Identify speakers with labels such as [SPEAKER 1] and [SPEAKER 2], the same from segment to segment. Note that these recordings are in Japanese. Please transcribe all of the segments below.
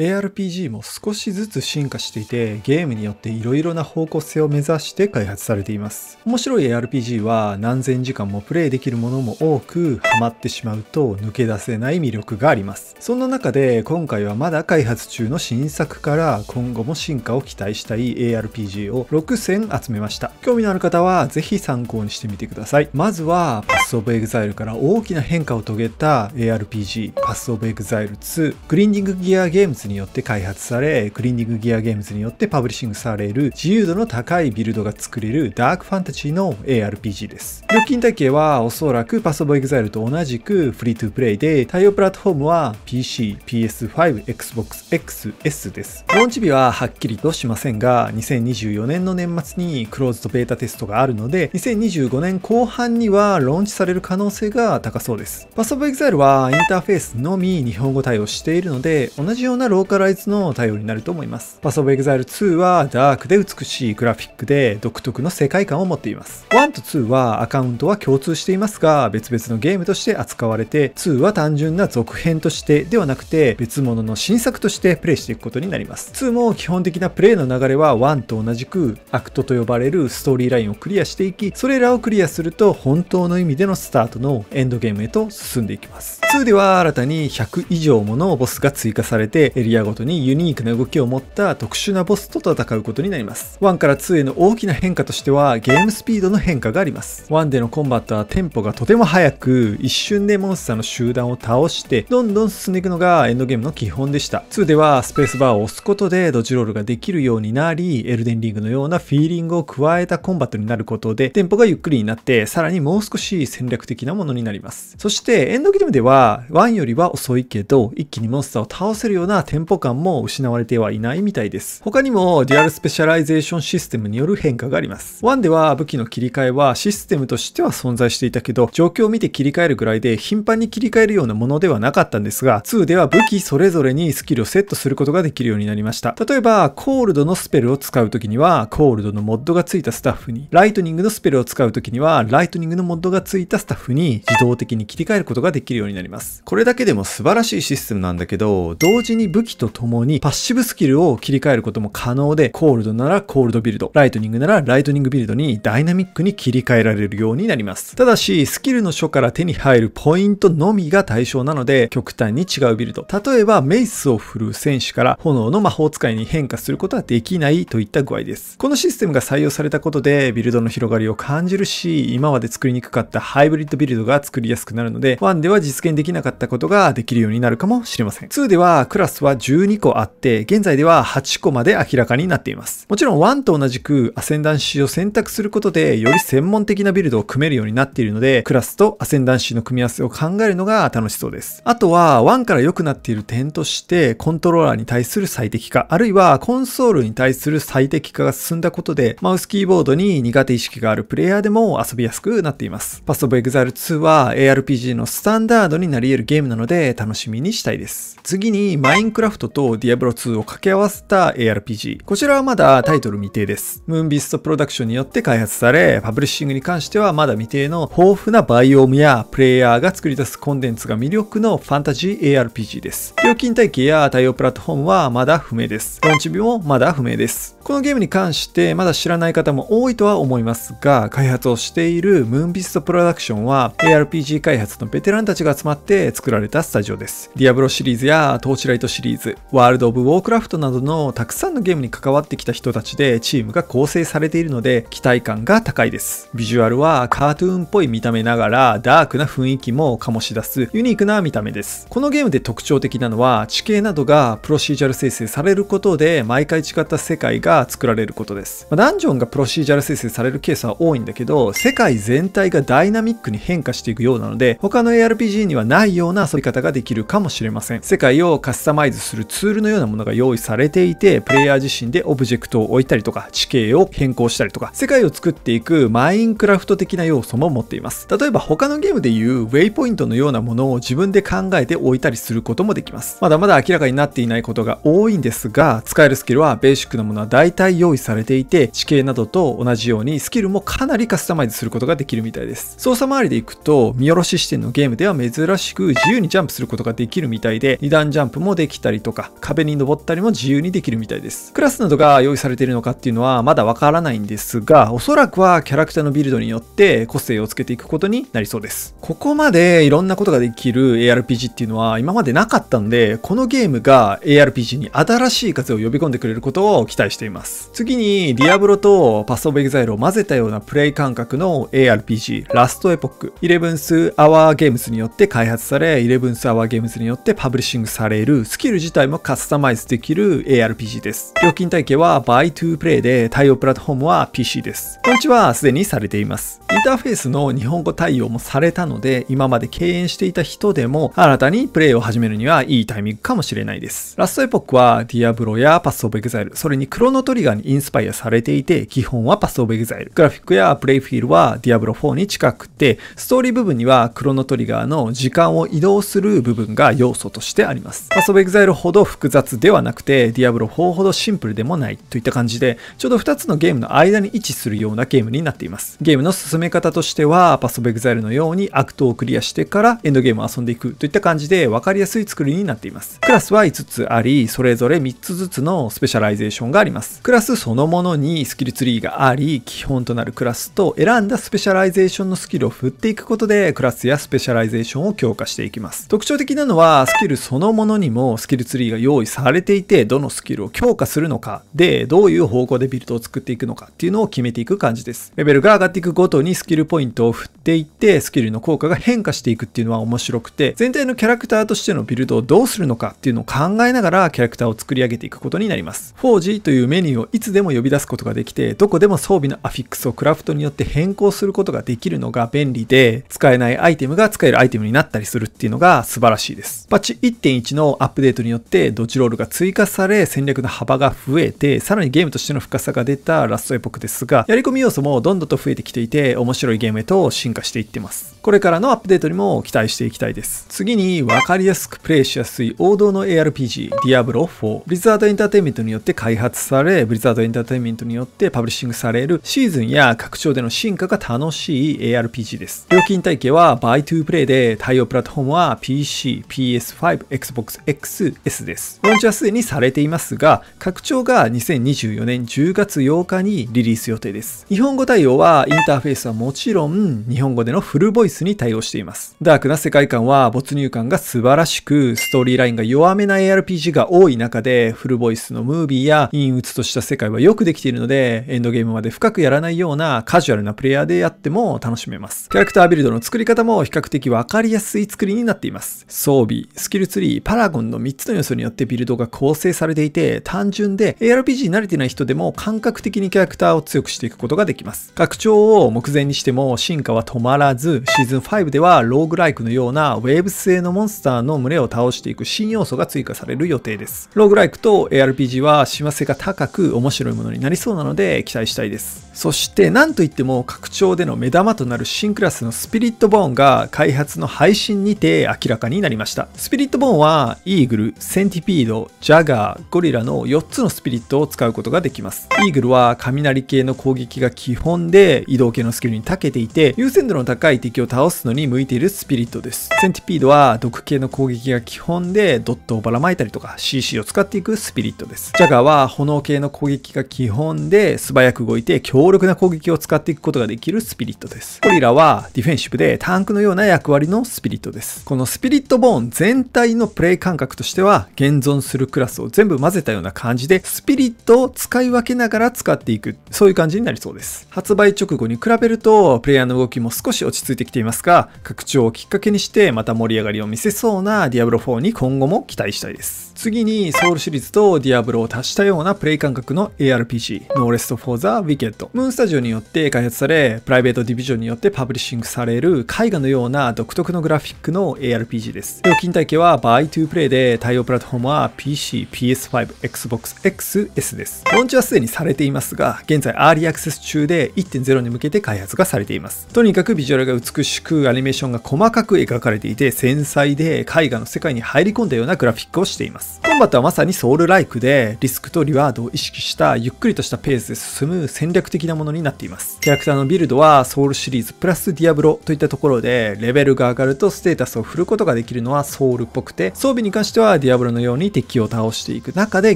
[SPEAKER 1] ARPG も少しずつ進化していて、ゲームによって色々な方向性を目指して開発されています。面白い ARPG は何千時間もプレイできるものも多く、ハマってしまうと抜け出せない魅力があります。そんな中で、今回はまだ開発中の新作から今後も進化を期待したい ARPG を6選集めました。興味のある方はぜひ参考にしてみてください。まずは、パスオブエグザイルから大きな変化を遂げた ARPG、パスオブエグザイル2、グリンディングギアゲームズによって開発され、クリーニングギアゲームズによってパブリッシングされる自由度の高いビルドが作れるダークファンタジーの ARPG です。料金体系はおそらくパスボブエグザイルと同じくフリートゥープレイで、対応プラットフォームは PC、PS5、Xbox X、S です。ローンチ日ははっきりとしませんが、2024年の年末にクローズドベータテストがあるので、2025年後半にはローンチされる可能性が高そうです。パソコンエグザイルはインターフェースのみ日本語対応しているので、同じようなローローカライズの対応になると思います。パスオブエグザイル2はダークで美しいグラフィックで独特の世界観を持っています。1と2はアカウントは共通していますが、別々のゲームとして扱われて、2は単純な続編としてではなくて、別物の新作としてプレイしていくことになります。2も基本的なプレイの流れは1と同じく、アクトと呼ばれるストーリーラインをクリアしていき、それらをクリアすると本当の意味でのスタートのエンドゲームへと進んでいきます。2では新たに100以上ものボスが追加されて、エリアごとにユニークな動きを持った特殊なボスと戦うことになります。1から2への大きな変化としてはゲームスピードの変化があります。1でのコンバットはテンポがとても速く、一瞬でモンスターの集団を倒して、どんどん進んでいくのがエンドゲームの基本でした。2ではスペースバーを押すことでドジロールができるようになり、エルデンリングのようなフィーリングを加えたコンバットになることで、テンポがゆっくりになって、さらにもう少し戦略的なものになります。そしてエンドゲームでは1よりは遅いけど、一気にモンスターを倒せるようなテンポ感も失われてはいないみたいです。他にもデュアルスペシャライゼーションシステムによる変化があります。1では武器の切り替えはシステムとしては存在していたけど、状況を見て切り替えるぐらいで頻繁に切り替えるようなものではなかったんですが、2では武器それぞれにスキルをセットすることができるようになりました。例えば、コールドのスペルを使うときには、コールドのモッドがついたスタッフに、ライトニングのスペルを使うときには、ライトニングのモッドがついたスタッフに自動的に切り替えることができるようになります。これだけでも素晴らしいシステムなんだけど、同時に武武器とともにパッシブスキルを切り替えることも可能で、コールドならコールドビルド、ライトニングならライトニングビルドにダイナミックに切り替えられるようになります。ただし、スキルの書から手に入るポイントのみが対象なので、極端に違うビルド。例えば、メイスを振る選手から炎の魔法使いに変化することはできないといった具合です。このシステムが採用されたことで、ビルドの広がりを感じるし、今まで作りにくかったハイブリッドビルドが作りやすくなるので、1では実現できなかったことができるようになるかもしれません。2では、クラスはは12個あって、現在では8個まで明らかになっています。もちろん1と同じくアセンダンシーを選択することで、より専門的なビルドを組めるようになっているので、クラスとアセンダンシーの組み合わせを考えるのが楽しそうです。あとは1から良くなっている点として、コントローラーに対する最適化、あるいはコンソールに対する最適化が進んだことで、マウスキーボードに苦手意識があるプレイヤーでも遊びやすくなっています。パスオブエグザイル2は ARPG のスタンダードになり得るゲームなので楽しみにしたいです。次にマインククラフトとディアブロ2を掛け合わせた ARPG。こちらはまだタイトル未定です。ムーンビストプロダクションによって開発され、パブリッシングに関してはまだ未定の豊富なバイオームやプレイヤーが作り出すコンテンツが魅力のファンタジー ARPG です。料金体系や対応プラットフォームはまだ不明です。ローンチ日もまだ不明です。このゲームに関してまだ知らない方も多いとは思いますが、開発をしているムーンビストプロダクションは ARPG 開発のベテランたちが集まって作られたスタジオです。ディアブロシリーズやトーチライトシリーズ、ワールド・オブ・ウォークラフトなどのたくさんのゲームに関わってきた人たちでチームが構成されているので期待感が高いです。ビジュアルはカートゥーンっぽい見た目ながらダークな雰囲気も醸し出すユニークな見た目です。このゲームで特徴的なのは地形などがプロシージャル生成されることで毎回違った世界がが作られることです。まあ、ダンジョンがプロシージャル生成されるケースは多いんだけど、世界全体がダイナミックに変化していくようなので、他の ARPG にはないような遊び方ができるかもしれません。世界をカスタマイズするツールのようなものが用意されていて、プレイヤー自身でオブジェクトを置いたりとか、地形を変更したりとか、世界を作っていくマインクラフト的な要素も持っています。例えば他のゲームでいうウェイポイントのようなものを自分で考えて置いたりすることもできます。まだまだ明らかになっていないことが多いんですが、使えるスキルはベーシックなものは大大体用意されていて、地形などと同じようにスキルもかなりカスタマイズすることができるみたいです。操作周りでいくと、見下ろし視点のゲームでは珍しく自由にジャンプすることができるみたいで、2段ジャンプもできたりとか、壁に登ったりも自由にできるみたいです。クラスなどが用意されているのかっていうのはまだわからないんですが、おそらくはキャラクターのビルドによって個性をつけていくことになりそうです。ここまでいろんなことができる ARPG っていうのは今までなかったんで、このゲームが ARPG に新しい風を呼び込んでくれることを期待しています。います。次に、ディアブロとパスオブエグザイルを混ぜたようなプレイ感覚の ARPG、ラストエポック、イレブンスアワーゲームズによって開発され、イレブンスアワーゲームズによってパブリッシングされる、スキル自体もカスタマイズできる ARPG です。料金体系はバイトゥープレイで、対応プラットフォームは PC です。こんにちは、すでにされています。インターフェースの日本語対応もされたので、今まで敬遠していた人でも、新たにプレイを始めるにはいいタイミングかもしれないです。ラストエポックは、ディアブロやパスオブエグザイル、それにクロノのトリガーにインスパイアされていて、基本はパスオブエグザイル。グラフィックやプレイフィールはディアブロ4に近くて、ストーリー部分にはクロノトリガーの時間を移動する部分が要素としてあります。パスオブエグザイルほど複雑ではなくて、ディアブロ4ほどシンプルでもないといった感じで、ちょうど2つのゲームの間に位置するようなゲームになっています。ゲームの進め方としては、パスオブエグザイルのようにアクトをクリアしてからエンドゲームを遊んでいくといった感じで分かりやすい作りになっています。クラスは5つあり、それぞれ3つずつのスペシャライゼーションがあります。。クラスそのものにスキルツリーがあり、基本となるクラスと選んだスペシャライゼーションのスキルを振っていくことで、クラスやスペシャライゼーションを強化していきます。特徴的なのは、スキルそのものにもスキルツリーが用意されていて、どのスキルを強化するのか、で、どういう方向でビルドを作っていくのかっていうのを決めていく感じです。レベルが上がっていくごとにスキルポイントを振っていって、スキルの効果が変化していくっていうのは面白くて、全体のキャラクターとしてのビルドをどうするのかっていうのを考えながらキャラクターを作り上げていくことになります。4G というメニューをいつでも呼び出すことができて、どこでも装備のアフィックスをクラフトによって変更することができるのが便利で、使えないアイテムが使えるアイテムになったりするっていうのが素晴らしいです。パッチ1.1のアップデートによってドッジロールが追加され、戦略の幅が増えて、さらにゲームとしての深さが出たラストエポックですが、やり込み要素もどんどんと増えてきていて、面白いゲームへと進化していってます。これからのアップデートにも期待していきたいです。次に、わかりやすくプレイしやすい王道の ARPG、ディアブロ4。リザードエンターテインメントによって開発され、れ、ブリザードエンターテインメントによってパブリッシングされるシーズンや拡張での進化が楽しい ARPG です。料金体系は b バイト o Play で、対応プラットフォームは PC、PS5、Xbox X、S です。ローンチはすでにされていますが、拡張が2024年10月8日にリリース予定です。日本語対応はインターフェースはもちろん日本語でのフルボイスに対応しています。ダークな世界観は没入感が素晴らしく、ストーリーラインが弱めな ARPG が多い中で、フルボイスのムービーや陰鬱ととした世界はよくできているので、エンドゲームまで深くやらないようなカジュアルなプレイヤーでやっても楽しめます。キャラクタービルドの作り方も比較的わかりやすい作りになっています。装備、スキルツリー、パラゴンの3つの要素によってビルドが構成されていて、単純で ARPG に慣れてない人でも感覚的にキャラクターを強くしていくことができます。拡張を目前にしても進化は止まらず、シーズン5ではローグライクのようなウェーブ製のモンスターの群れを倒していく新要素が追加される予定です。ローグライクと ARPG は親和性が高く面白いものになりそうなので期待したいです。そして何といっても拡張での目玉となる新クラスのスピリットボーンが開発の配信にて明らかになりました。スピリットボーンはイーグル、センティピード、ジャガー、ゴリラの4つのスピリットを使うことができます。イーグルは雷系の攻撃が基本で移動系のスキルに長けていて優先度の高い敵を倒すのに向いているスピリットです。センティピードは毒系の攻撃が基本でドットをばらまいたりとか CC を使っていくスピリットです。ジャガーは炎系系の攻撃が基本で素早く動いて強力な攻撃を使っていくことができるスピリットです。ゴリラはディフェンシブでタンクのような役割のスピリットです。このスピリットボーン全体のプレイ感覚としては現存するクラスを全部混ぜたような感じでスピリットを使い分けながら使っていくそういう感じになりそうです。発売直後に比べるとプレイヤーの動きも少し落ち着いてきていますが拡張をきっかけにしてまた盛り上がりを見せそうなディアブロ4に今後も期待したいです。次にソウルシリーズとディアブロを足したようなプレイ感覚の ARPG、No Rest for the Wicked。ムーンスタジオによって開発され、プライベートディビジョンによってパブリッシングされる絵画のような独特のグラフィックの ARPG です。料金体系は Buy to Play で、対応プラットフォームは PC、PS5、Xbox XS です。ローンチはすでにされていますが、現在アーリーアクセス中で1.0に向けて開発がされています。とにかくビジュアルが美しく、アニメーションが細かく描かれていて、繊細で絵画の世界に入り込んだようなグラフィックをしています。コンバットはまさにソウルライクで、リスクとリワードを意識したゆっくりとしたペースで進む戦略的なものになっています。キャラクターのビルドはソウルシリーズプラスディアブロといったところで、レベルが上がるとステータスを振ることができるのはソウルっぽくて、装備に関してはディアブロのように敵を倒していく中で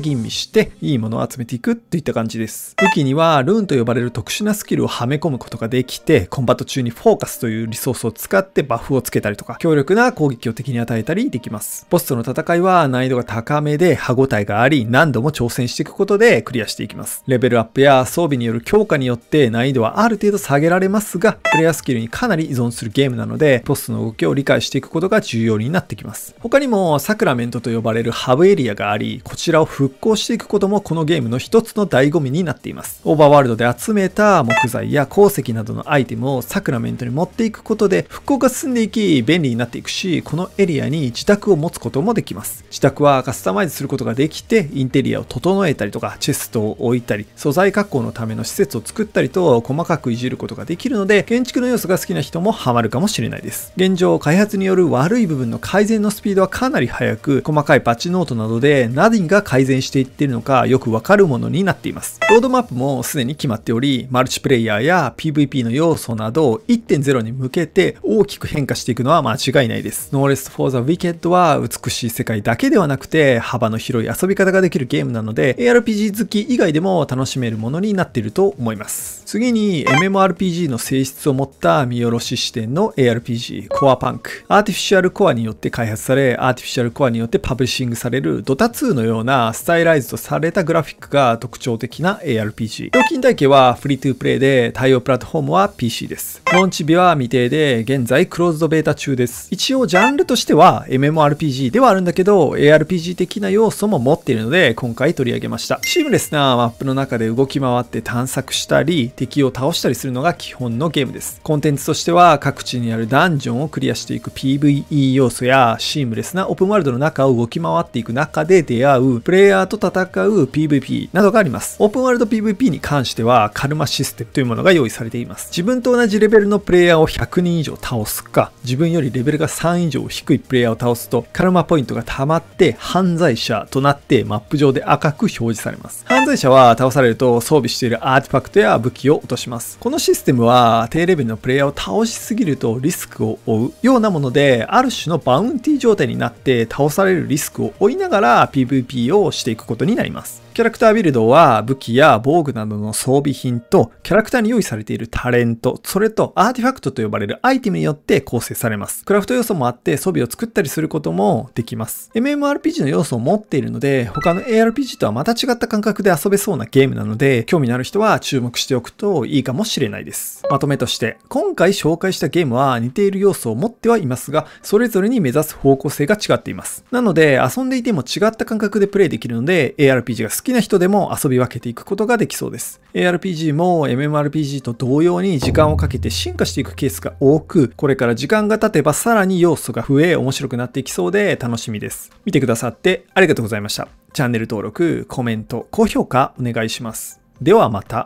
[SPEAKER 1] 吟味して、いいものを集めていくといった感じです。武器にはルーンと呼ばれる特殊なスキルをはめ込むことができて、コンバット中にフォーカスというリソースを使ってバフをつけたりとか、強力な攻撃を敵に与えたりできます。ボスとの戦いは難易度が高めで歯応えがあり、何度も挑戦していくことででクリアしていきます。レベルアップや装備による強化によって難易度はある程度下げられますが、プレイヤースキルにかなり依存するゲームなので、ポストの動きを理解していくことが重要になってきます。他にも、サクラメントと呼ばれるハブエリアがあり、こちらを復興していくこともこのゲームの一つの醍醐味になっています。オーバーワールドで集めた木材や鉱石などのアイテムをサクラメントに持っていくことで、復興が進んでいき、便利になっていくし、このエリアに自宅を持つこともできます。自宅はカスタマイズすることができて、インテリアを整えたりとか、チェストを置いたり、素材加工のための施設を作ったりと細かくいじることができるので、建築の要素が好きな人もハマるかもしれないです。現状、開発による悪い部分の改善のスピードはかなり速く、細かいパッチノートなどで何が改善していってるのかよくわかるものになっています。ロードマップもすでに決まっており、マルチプレイヤーや PVP の要素など1.0に向けて大きく変化していくのは間違いないです。No Rest for the Wicked は美しい世界だけではなくて幅の広い遊び方ができるゲームなので、ARPG 好き以外でも楽しめるものになっていると思います。次に MMORPG の性質を持った見下ろし視点の ARPG、コアパンク。アーティフィシャルコアによって開発され、アーティフィシャルコアによってパブリッシングされるドタ2のようなスタイライズとされたグラフィックが特徴的な ARPG。料金体系はフリートゥープレイで対応プラットフォームは PC です。ローンチ日は未定で現在クローズドベータ中です。一応ジャンルとしては MMORPG ではあるんだけど ARPG 的な要素も持っているので今回取り上げました。シームレスなマップの中で動き回って探索したり、敵を倒したりするのが基本のゲームです。コンテンツとしては各地にあるダンジョンをクリアしていく PVE 要素やシームレスなオープンワールドの中を動き回っていく中で出会うプレイヤーと戦う PVP などがあります。オープンワールド PVP に関してはカルマシステムというものが用意されています。自分と同じレベルのプレイヤーを100人以上倒すか、自分よりレベルが3以上低いプレイヤーを倒すとカルマポイントが溜まって犯罪者となってマップ上で赤く表示されます。ます。犯罪者は倒されると装備しているアーティファクトや武器を落とします。このシステムは低レベルのプレイヤーを倒しすぎるとリスクを負うようなもので、ある種のバウンティ状態になって倒されるリスクを負いながら PVP をしていくことになります。キャラクタービルドは武器や防具などの装備品とキャラクターに用意されているタレント、それとアーティファクトと呼ばれるアイテムによって構成されます。クラフト要素もあって装備を作ったりすることもできます。MMORPG の要素を持っているので他の ARPG とはまた違った感覚で遊べそうなゲームなので興味のある人は注目しておくといいかもしれないです。まとめとして今回紹介したゲームは似ている要素を持ってはいますがそれぞれに目指す方向性が違っています。なので遊んでいても違った感覚でプレイできるので ARPG が好き好きな人でも遊び分けていくことができそうです。ARPG も MMRPG と同様に時間をかけて進化していくケースが多く、これから時間が経てばさらに要素が増え面白くなっていきそうで楽しみです。見てくださってありがとうございました。チャンネル登録、コメント、高評価お願いします。ではまた。